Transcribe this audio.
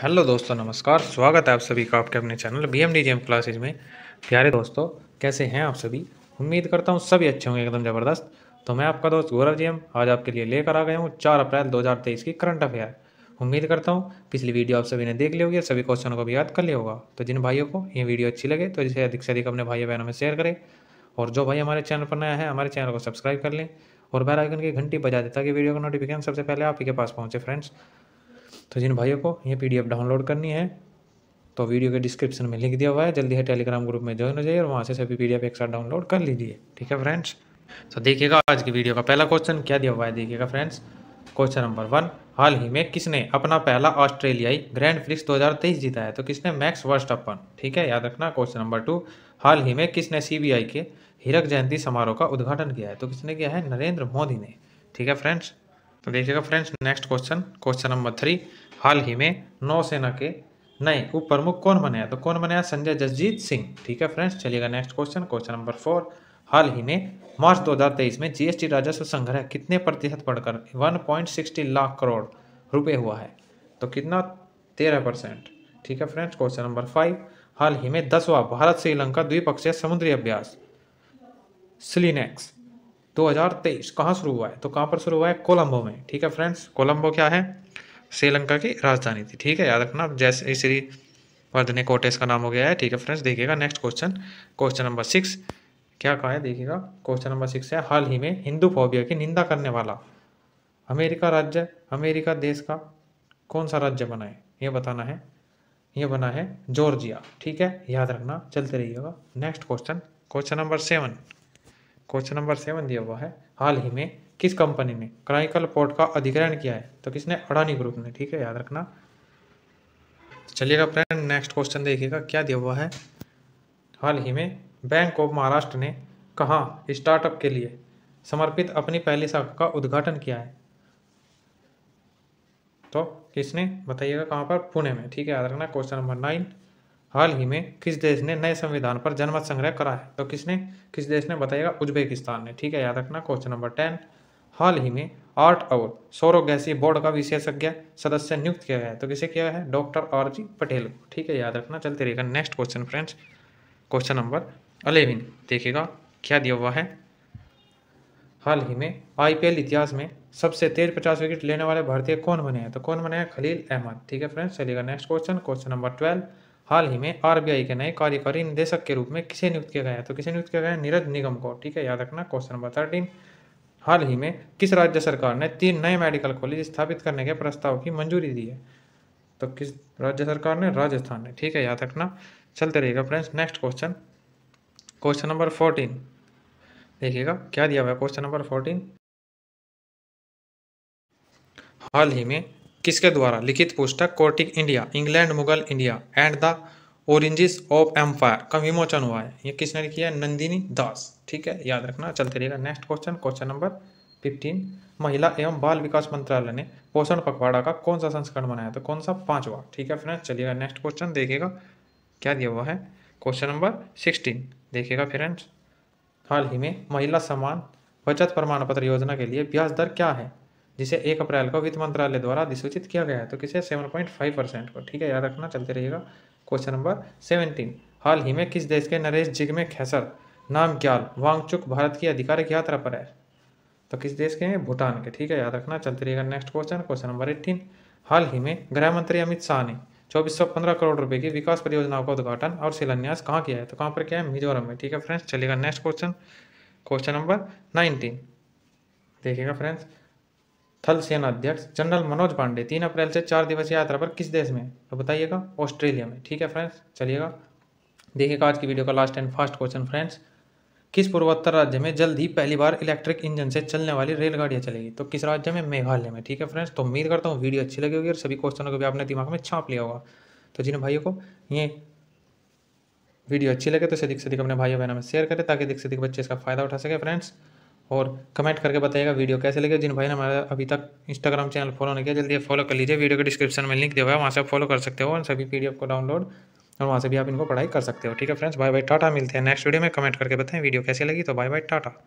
hello दोस्तों नमस्कार स्वागत है आप सभी का आपके अपने channel B M D G M classes में प्यारे दोस्तों कैसे हैं आप सभी उम्मीद करता हूँ सभी अच्छे होंगे एकदम ज़बरदस्त तो मैं आपका दोस्त गौरव जी एम आज आपके लिए लेकर आ गया हूँ चार अप्रैल दो हज़ार तेईस की करंट अफेयर उम्मीद करता हूँ पिछली वीडियो आप सभी ने देख ली होगी सभी क्वेश्चनों को भी याद कर लिया होगा तो जिन भाइयों को ये वीडियो अच्छी लगे तो जिसे अधिक से अधिक अपने भाई बहनों में शेयर करें और जो भाई हमारे चैनल पर नया है हमारे चैनल को सब्सक्राइब कर लें और बेल की घंटी बजा दे ताकि वीडियो का नोटिफिकेशन सबसे पहले आप ही के पास पहुँचे फ्रेंड्स तो जिन भाइयों को ये पी डाउनलोड करनी है तो वीडियो के डिस्क्रिप्शन में लिंक दिया हुआ है जल्दी है टेलीग्राम ग्रुप में ज्वाइन हो जाइए और वहाँ से सभी पीडीएफ एक साथ डाउनलोड कर लीजिए ठीक है फ्रेंड्स तो देखिएगा आज की वीडियो का पहला क्वेश्चन क्या दिया हुआ है देखिएगा फ्रेंड्स क्वेश्चन नंबर वन हाल ही में किसने अपना पहला ऑस्ट्रेलियाई ग्रैंड प्रिक्स दो जीता है तो किसने मैक्स अपन ठीक है याद रखना क्वेश्चन नंबर टू हाल ही में किसने सी के हीरक जयंती समारोह का उद्घाटन किया है तो किसने किया है नरेंद्र मोदी ने ठीक है फ्रेंड्स तो देखिएगा friends next question question number three हाल ही में नौसेना के नए उप प्रमुख कौन बने तो कौन बने संजय जसजीत सिंह ठीक है फ्रेंड्स चलिएगा next question question number four हाल ही में मार्च 2023 में जीएसटी राजस्व संग्रह कितने प्रतिशत बढ़कर 1.60 लाख करोड़ रुपए हुआ है तो कितना तेरह परसेंट ठीक है फ्रेंड्स क्वेश्चन नंबर फाइव हाल ही में दसवा भारत श्रीलंका द्विपक्षीय समुद्री अभ्यास सिलीनेक्स 2023 कहाँ शुरू हुआ है तो कहाँ पर शुरू हुआ है कोलंबो में ठीक है फ्रेंड्स कोलंबो क्या है श्रीलंका की राजधानी थी ठीक है याद रखना जैसे श्री वर्धने कोटेस का नाम हो गया है ठीक है फ्रेंड्स देखिएगा next question question number six क्या कहा है देखिएगा क्वेश्चन नंबर सिक्स है हाल ही में हिंदू फोबिया की निंदा करने वाला अमेरिका राज्य अमेरिका देश का कौन सा राज्य बना है ये बताना है ये बना है जॉर्जिया ठीक है याद रखना चलते रहिएगा next question question number seven question number seven दिया हुआ है हाल ही में किस कंपनी ने क्राइकल पोर्ट का अधिग्रहण किया है तो किसने अडानी ग्रुप ने ठीक है याद रखना चलिएगा फ्रेंड नेक्स्ट क्वेश्चन देखिएगा क्या दिया हुआ है हाल ही में बैंक ऑफ महाराष्ट्र ने कहाँ स्टार्टअप के लिए समर्पित अपनी पहली शाखा का उद्घाटन किया है तो किसने बताइएगा कहाँ पर पुणे में ठीक है याद रखना क्वेश्चन नंबर नाइन हाल ही में किस देश ने नए संविधान पर जनमत संग्रह करा है तो किसने किस देश ने बताएगा उज्बेकिस्तान ने ठीक है याद रखना क्वेश्चन नंबर टेन हाल ही में आर्ट और सौर गैसी बोर्ड का विशेषज्ञ सदस्य नियुक्त किया गया तो किसे किया है डॉक्टर आर जी पटेल को ठीक है याद रखना चलते रहेगा next question friends question number eleven देखिएगा क्या दिया हुआ है हाल ही में आईपीएल इतिहास में सबसे तेज पचास विकेट लेने वाले भारतीय कौन बने हैं तो कौन बने हैं खलील अहमद ठीक है फ्रेंड्स चलिएगा next question question number twelve हाल ही में आरबीआई के नए कार्यकारी निदेशक के रूप में किसे नियुक्त किया गया है तो किसे नियुक्त किया गया है नीरज निगम को ठीक है याद रखना क्वेश्चन नंबर थर्टीन हाल ही में किस राज्य सरकार ने तीन नए मेडिकल कॉलेज स्थापित करने के प्रस्ताव की मंजूरी दी है तो किस राज्य सरकार ने राजस्थान ने ठीक है याद रखना चलते रहिएगा friends next question question number fourteen देखिएगा क्या दिया हुआ है क्वेश्चन नंबर फोर्टीन हाल ही में किसके द्वारा लिखित पुस्तक courtly India England Mughal India and the origins of empire का विमोचन हुआ है ये किसने लिखी है नंदिनी दास ठीक है याद रखना चलते रहिएगा next question question number fifteen महिला एवं बाल विकास मंत्रालय ने पोषण पखवाड़ा का कौन सा संस्करण बनाया तो कौन सा पांचवा ठीक है फ्रेंड्स चलिएगा नेक्स्ट क्वेश्चन देखिएगा क्या दिया हुआ है क्वेश्चन नंबर सिक्सटीन देखिएगा फ्रेंड्स हाल ही में महिला समान बचत प्रमाण पत्र योजना के लिए ब्याज दर क्या है जिसे एक अप्रैल को वित्त मंत्रालय द्वारा अधिसूचित किया गया है तो किसे सेवन पॉइंट फाइव परसेंट को ठीक है याद रखना चलते रहिएगा क्वेश्चन नंबर सेवनटीन हाल ही में किस देश के नरेश जिगमे खैसर नाम ग्याल वांगचुक भारत की आधिकारिक यात्रा पर है तो किस देश के हैं भूटान के ठीक है याद रखना चलते रहिएगा next question question number eighteen हाल ही में गृह मंत्री अमित शाह ने चौबीस सौ पंद्रह करोड़ रुपए की विकास परियोजनाओं का उद्घाटन और शिलान्यास कहाँ किया है तो कहाँ पर क्या है मिजोरम में ठीक है फ्रेंड्स चलेगा next question question number nineteen देखिएगा फ्रेंड्स थल सेना अध्यक्ष जनरल मनोज पांडे तीन अप्रैल से चार दिवसीय यात्रा पर किस देश में तो बताइएगा ऑस्ट्रेलिया में ठीक है फ्रेंड्स चलिएगा देखिएगा आज की वीडियो का last and fast question friends किस पूर्वोत्तर राज्य में जल्द ही पहली बार इलेक्ट्रिक इंजन से चलने वाली रेलगाड़ियाँ चलेगी तो किस राज्य में मेघालय में ठीक है फ्रेंड्स तो उम्मीद करता हूँ वीडियो अच्छी लगी होगी और सभी क्वेश्चनों को भी आपने दिमाग में छाप लिया होगा तो जिन भाइयों को ये वीडियो अच्छी लगे तो से अधिक से अधिक अपने भाइयों बहनों में शेयर करें ताकि अधिक से अधिक बच्चे इसका फायदा उठा सके फ्रेंड्स और कमेंट करके बताइएगा वीडियो कैसे लगे जिन भाई ने हमारा अभी तक इंस्टाग्राम चैनल फॉलो नहीं किया जल्दी फॉलो कर लीजिए वीडियो के डिस्क्रिप्शन में लिंक दिया हुआ है वहाँ से आप फॉलो कर सकते हो और सभी पी को डाउनलोड और वहाँ से भी आप इनको पढ़ाई कर सकते हो ठीक है फ्रेंड्स बाय बाय टाटा मिलते हैं नेक्स्ट वीडियो में कमेंट करके बताएं वीडियो कैसे लगी तो बाय बाय टाटा